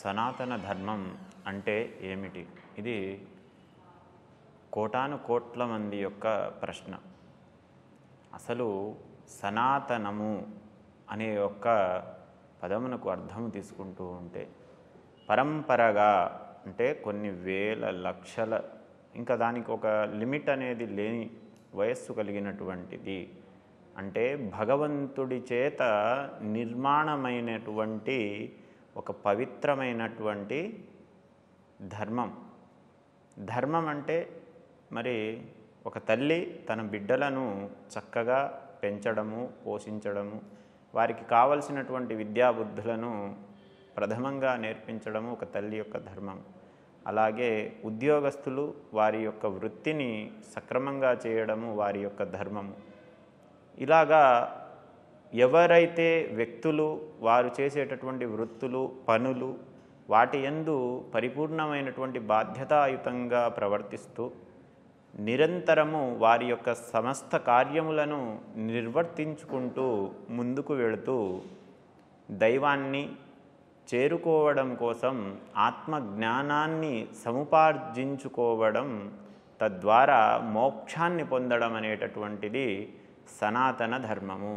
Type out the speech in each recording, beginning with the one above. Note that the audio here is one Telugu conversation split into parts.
సనాతన ధర్మం అంటే ఏమిటి ఇది కోటాను కోట్ల మంది యొక్క ప్రశ్న అసలు సనాతనము అనే యొక్క పదమునకు అర్థము తీసుకుంటూ ఉంటే పరంపరగా అంటే కొన్ని వేల లక్షల ఇంకా దానికి ఒక లిమిట్ అనేది లేని వయస్సు కలిగినటువంటిది అంటే భగవంతుడి చేత నిర్మాణమైనటువంటి ఒక పవిత్రమైనటువంటి ధర్మం ధర్మం అంటే మరి ఒక తల్లి తన బిడ్డలను చక్కగా పెంచడము పోషించడము వారికి కావలసినటువంటి విద్యాబుద్ధులను ప్రథమంగా నేర్పించడము ఒక తల్లి యొక్క ధర్మం అలాగే ఉద్యోగస్తులు వారి యొక్క వృత్తిని సక్రమంగా చేయడము వారి యొక్క ధర్మము ఇలాగా ఎవరైతే వ్యక్తులు వారు చేసేటటువంటి వృత్తులు పనులు వాటి ఎందు పరిపూర్ణమైనటువంటి బాధ్యతాయుతంగా ప్రవర్తిస్తూ నిరంతరము వారి యొక్క సమస్త కార్యములను నిర్వర్తించుకుంటూ ముందుకు వెళుతూ దైవాన్ని చేరుకోవడం కోసం ఆత్మజ్ఞానాన్ని సముపార్జించుకోవడం తద్వారా మోక్షాన్ని పొందడం అనేటటువంటిది సనాతన ధర్మము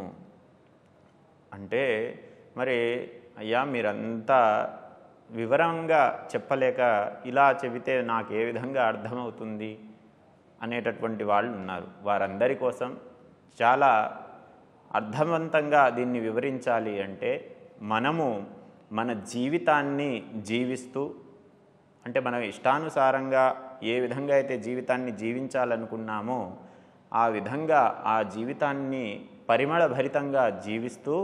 అంటే మరి అయ్యా మీరంతా వివరంగా చెప్పలేక ఇలా చెబితే నాకు ఏ విధంగా అర్థమవుతుంది అనేటటువంటి వాళ్ళు ఉన్నారు వారందరి కోసం చాలా అర్థవంతంగా దీన్ని వివరించాలి అంటే మనము మన జీవితాన్ని జీవిస్తూ అంటే మనం ఇష్టానుసారంగా ఏ విధంగా అయితే జీవితాన్ని జీవించాలనుకున్నామో ఆ విధంగా ఆ జీవితాన్ని పరిమళ భరితంగా జీవిస్తూ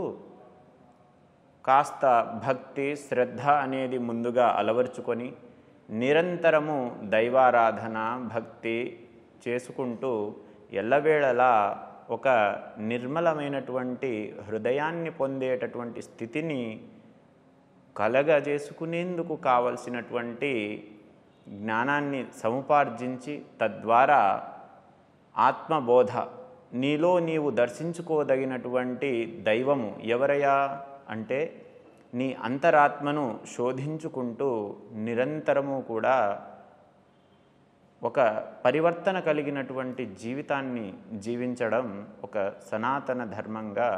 కాస్త భక్తి శ్రద్ధ అనేది ముందుగా అలవర్చుకొని నిరంతరము దైవారాధన భక్తి చేసుకుంటూ ఎల్లవేళలా ఒక నిర్మలమైనటువంటి హృదయాన్ని పొందేటటువంటి స్థితిని కలగజేసుకునేందుకు కావలసినటువంటి జ్ఞానాన్ని సముపార్జించి తద్వారా ఆత్మబోధ నీలో నీవు దర్శించుకోదగినటువంటి దైవము ఎవరయా అంటే నీ అంతరాత్మను శోధించుకుంటూ నిరంతరము కూడా ఒక పరివర్తన కలిగినటువంటి జీవితాన్ని జీవించడం ఒక సనాతన ధర్మంగా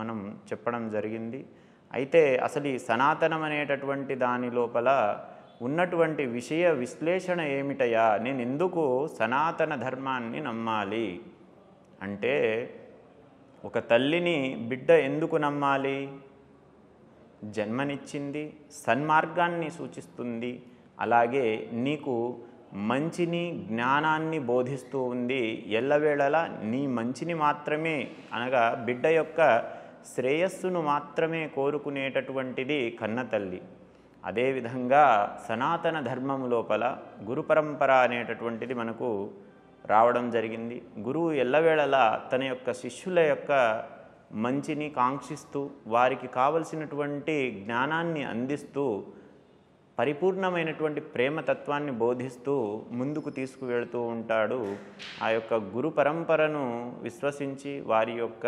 మనం చెప్పడం జరిగింది అయితే అసలు ఈ సనాతనం అనేటటువంటి దాని లోపల ఉన్నటువంటి విషయ విశ్లేషణ ఏమిటయా నేను ఎందుకు సనాతన ధర్మాన్ని నమ్మాలి అంటే ఒక తల్లిని బిడ్డ ఎందుకు నమ్మాలి జన్మనిచ్చింది సన్మార్గాన్ని సూచిస్తుంది అలాగే నీకు మంచిని జ్ఞానాన్ని బోధిస్తూ ఉంది ఎల్లవేళలా నీ మంచిని మాత్రమే అనగా బిడ్డ యొక్క శ్రేయస్సును మాత్రమే కోరుకునేటటువంటిది కన్నతల్లి అదేవిధంగా సనాతన ధర్మము లోపల గురు పరంపర అనేటటువంటిది మనకు రావడం జరిగింది గురువు ఎల్లవేళలా తన యొక్క శిష్యుల యొక్క మంచిని కాంక్షిస్తూ వారికి కావలసినటువంటి జ్ఞానాన్ని అందిస్తూ పరిపూర్ణమైనటువంటి ప్రేమతత్వాన్ని బోధిస్తూ ముందుకు తీసుకువెళుతూ ఉంటాడు ఆ యొక్క గురు పరంపరను విశ్వసించి వారి యొక్క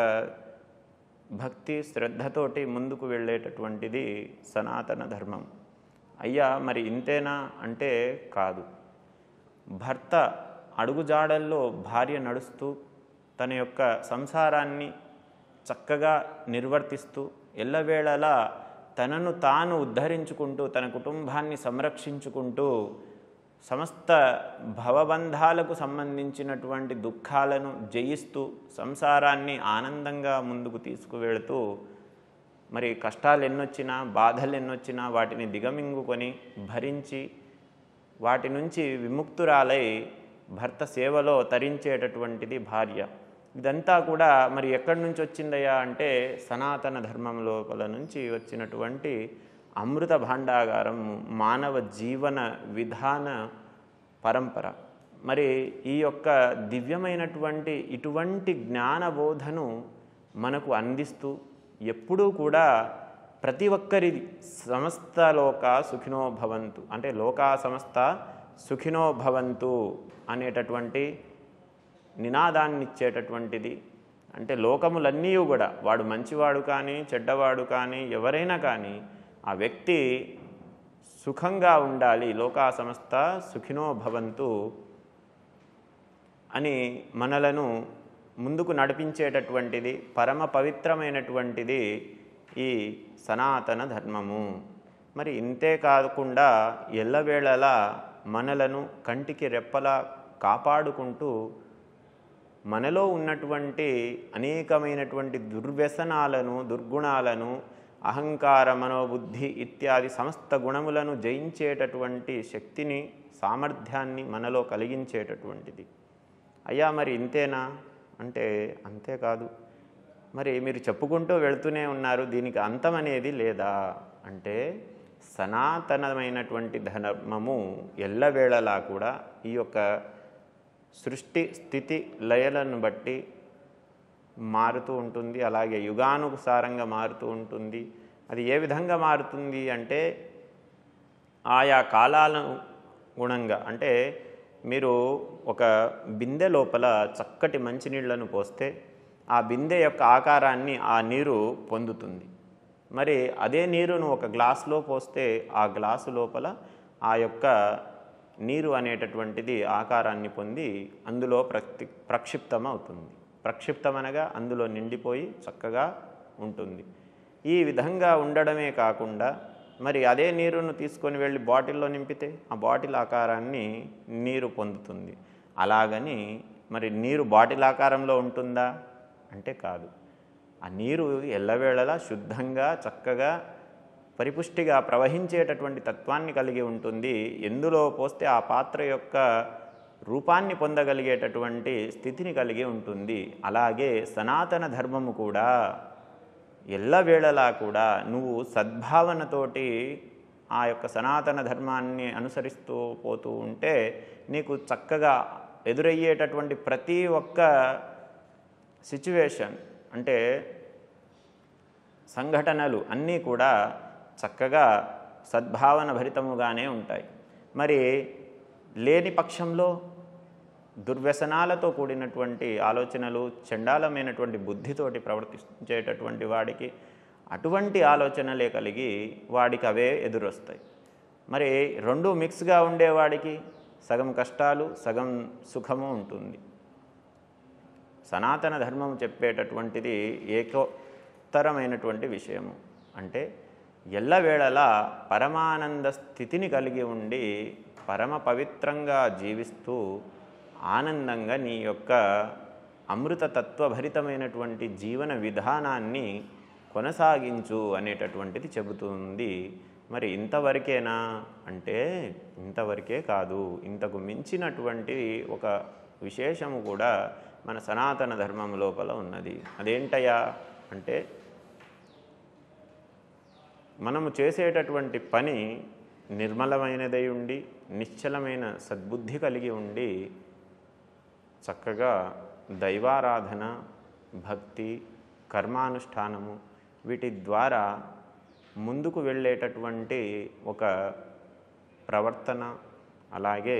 భక్తి శ్రద్ధతోటి ముందుకు వెళ్ళేటటువంటిది సనాతన ధర్మం అయ్యా మరి ఇంతేనా అంటే కాదు భర్త అడుగుజాడల్లో భార్య నడుస్తూ తన యొక్క సంసారాన్ని చక్కగా నిర్వర్తిస్తూ ఎల్లవేళలా తనను తాను ఉద్ధరించుకుంటూ తన కుటుంబాన్ని సంరక్షించుకుంటూ సమస్త భవబంధాలకు సంబంధించినటువంటి దుఃఖాలను జయిస్తూ సంసారాన్ని ఆనందంగా ముందుకు తీసుకువెళుతూ మరి కష్టాలు ఎన్నొచ్చినా బాధలు ఎన్నొచ్చినా వాటిని దిగమింగుకొని భరించి వాటి నుంచి విముక్తురాలై భర్త సేవలో తరించేటటువంటిది భార్య ఇదంతా కూడా మరి ఎక్కడి నుంచి వచ్చిందయ్యా అంటే సనాతన ధర్మం లోపల నుంచి వచ్చినటువంటి అమృత భాండాగారం మానవ జీవన విధాన పరంపర మరి ఈ యొక్క దివ్యమైనటువంటి ఇటువంటి జ్ఞానబోధను మనకు అందిస్తూ ఎప్పుడూ కూడా ప్రతి ఒక్కరి సమస్త లోక సుఖినోభవంతు అంటే లోకా సమస్త సుఖినో భవంతు అనేటటువంటి నినాదాన్నిచ్చేటటువంటిది అంటే లోకములన్నీ కూడా వాడు మంచివాడు కానీ చెడ్డవాడు కానీ ఎవరైనా కానీ ఆ వ్యక్తి సుఖంగా ఉండాలి లోకా సంస్థ సుఖినో భవంతు అని మనలను ముందుకు నడిపించేటటువంటిది పరమ పవిత్రమైనటువంటిది ఈ సనాతన ధర్మము మరి ఇంతే కాకుండా ఎల్లవేళలా మనలను కంటికి రెప్పలా కాపాడుకుంటూ మనలో ఉన్నటువంటి అనేకమైనటువంటి దుర్వ్యసనాలను దుర్గుణాలను అహంకార మనోబుద్ధి ఇత్యాది సమస్త గుణములను జయించేటటువంటి శక్తిని సామర్థ్యాన్ని మనలో కలిగించేటటువంటిది అయ్యా మరి ఇంతేనా అంటే అంతేకాదు మరి మీరు చెప్పుకుంటూ వెళుతూనే ఉన్నారు దీనికి అంతం అనేది లేదా అంటే సనాతనమైనటువంటి ధర్మము ఎల్లవేళలా కూడా ఈ యొక్క సృష్టి స్థితి లయలను బట్టి మారుతూ ఉంటుంది అలాగే యుగానుసారంగా మారుతూ ఉంటుంది అది ఏ విధంగా మారుతుంది అంటే ఆయా కాలాలను గుణంగా అంటే మీరు ఒక బిందె లోపల చక్కటి మంచినీళ్లను పోస్తే ఆ బిందె యొక్క ఆకారాన్ని ఆ నీరు పొందుతుంది మరి అదే నీరును ఒక గ్లాసులో పోస్తే ఆ గ్లాసు లోపల ఆ యొక్క నీరు అనేటటువంటిది ఆకారాన్ని పొంది అందులో ప్రతి ప్రక్షిప్తం అవుతుంది ప్రక్షిప్తమనగా అందులో నిండిపోయి చక్కగా ఉంటుంది ఈ విధంగా ఉండడమే కాకుండా మరి అదే నీరును తీసుకొని వెళ్ళి బాటిల్లో నింపితే ఆ బాటిల్ ఆకారాన్ని నీరు పొందుతుంది అలాగని మరి నీరు బాటిల్ ఆకారంలో ఉంటుందా అంటే కాదు ఆ నీరు ఎల్లవేళలా శుద్ధంగా చక్కగా పరిపుష్టిగా ప్రవహించేటటువంటి తత్వాన్ని కలిగి ఉంటుంది ఎందులో పోస్తే ఆ పాత్ర యొక్క రూపాన్ని పొందగలిగేటటువంటి స్థితిని కలిగి ఉంటుంది అలాగే సనాతన ధర్మము కూడా ఎల్లవేళలా కూడా నువ్వు సద్భావనతోటి ఆ యొక్క సనాతన ధర్మాన్ని అనుసరిస్తూ పోతూ ఉంటే నీకు చక్కగా ఎదురయ్యేటటువంటి ప్రతి ఒక్క సిచ్యువేషన్ అంటే సంఘటనలు అన్నీ కూడా చక్కగా సద్భావన భరితముగానే ఉంటాయి మరి లేని పక్షంలో దుర్వ్యసనాలతో కూడినటువంటి ఆలోచనలు చండాలమైనటువంటి బుద్ధితోటి ప్రవర్తించేటటువంటి వాడికి అటువంటి ఆలోచనలే కలిగి వాడికి అవే ఎదురొస్తాయి మరి రెండు మిక్స్గా ఉండేవాడికి సగం కష్టాలు సగం సుఖము ఉంటుంది సనాతన ధర్మం చెప్పేటటువంటిది ఏకోత్తరమైనటువంటి విషయము అంటే ఎల్లవేళలా పరమానంద స్థితిని కలిగి ఉండి పరమ పవిత్రంగా జీవిస్తూ ఆనందంగా నీ యొక్క అమృతతత్వభరితమైనటువంటి జీవన విధానాన్ని కొనసాగించు అనేటటువంటిది చెబుతుంది మరి ఇంతవరకేనా అంటే ఇంతవరకే కాదు ఇంతకు మించినటువంటి ఒక విశేషము కూడా మన సనాతన ధర్మం లోపల ఉన్నది అదేంటయా అంటే మనము చేసేటటువంటి పని నిర్మలమైనదై ఉండి నిశ్చలమైన సద్బుద్ధి కలిగి ఉండి చక్కగా దైవారాధన భక్తి కర్మానుష్ఠానము వీటి ద్వారా ముందుకు వెళ్ళేటటువంటి ఒక ప్రవర్తన అలాగే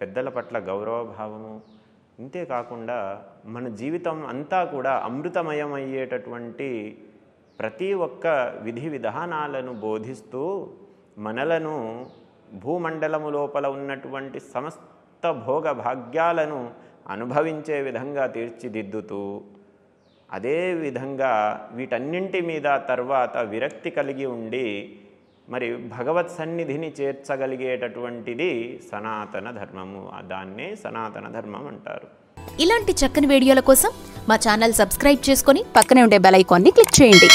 పెద్దల పట్ల గౌరవభావము ఇంతేకాకుండా మన జీవితం అంతా కూడా అమృతమయమయ్యేటటువంటి ప్రతి ఒక్క విధి విధానాలను బోధిస్తూ మనలను భూమండలము లోపల ఉన్నటువంటి సమస్త భోగ భాగ్యాలను అనుభవించే విధంగా తీర్చిదిద్దుతూ అదేవిధంగా వీటన్నింటి మీద తర్వాత విరక్తి కలిగి ఉండి మరి భగవత్ సన్నిధిని చేర్చగలిగేటటువంటిది సనాతన ధర్మము దాన్నే సనాతన ధర్మం అంటారు ఇలాంటి చక్కని వీడియోల కోసం మా ఛానల్ సబ్స్క్రైబ్ చేసుకొని పక్కనే ఉండే బెల్ ఐకాన్ని క్లిక్ చేయండి